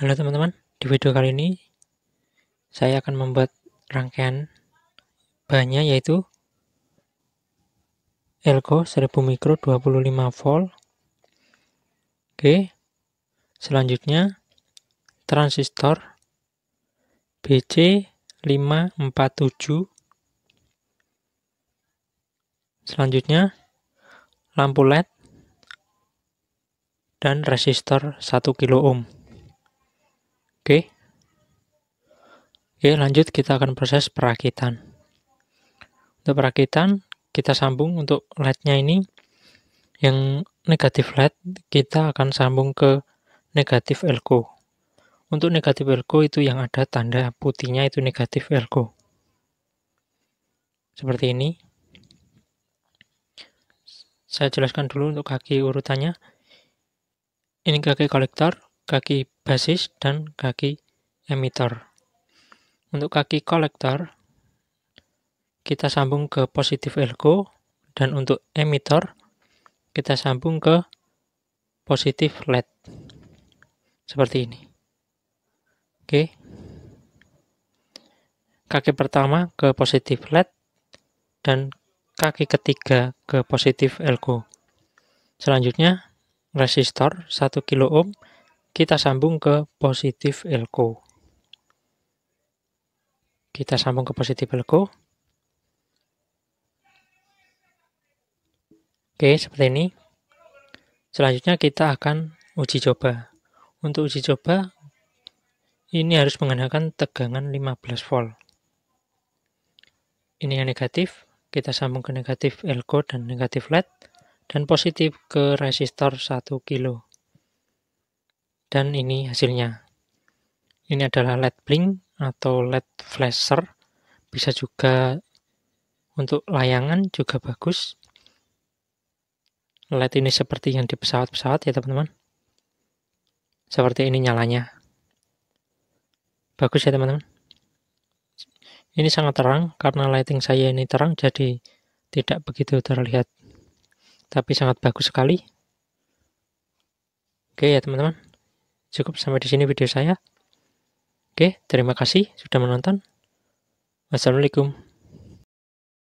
Halo teman-teman, di video kali ini saya akan membuat rangkaian bahannya yaitu elko 1000 mikro 25 volt. Oke. Selanjutnya transistor BC547. Selanjutnya lampu LED dan resistor 1 kilo ohm. Oke. Oke, lanjut kita akan proses perakitan. Untuk perakitan, kita sambung untuk LED-nya ini. Yang negatif LED, kita akan sambung ke negatif elko. Untuk negatif elko itu yang ada tanda putihnya itu negatif elko. Seperti ini. Saya jelaskan dulu untuk kaki urutannya. Ini kaki kolektor, kaki basis dan kaki emitter. Untuk kaki kolektor, kita sambung ke positif elko, dan untuk emitter, kita sambung ke positif LED. Seperti ini. Oke. Kaki pertama ke positif LED, dan kaki ketiga ke positif elko. Selanjutnya, resistor 1 kilo ohm kita sambung ke positif elko. Kita sambung ke positif elko. Oke, seperti ini. Selanjutnya kita akan uji coba. Untuk uji coba, ini harus menggunakan tegangan 15 volt. Ini yang negatif, kita sambung ke negatif elko dan negatif led, dan positif ke resistor 1 kilo dan ini hasilnya ini adalah LED blink atau LED flasher bisa juga untuk layangan juga bagus LED ini seperti yang di pesawat-pesawat ya teman-teman seperti ini nyalanya bagus ya teman-teman ini sangat terang karena lighting saya ini terang jadi tidak begitu terlihat tapi sangat bagus sekali oke ya teman-teman Cukup sampai di sini video saya. Oke, terima kasih sudah menonton. Wassalamualaikum.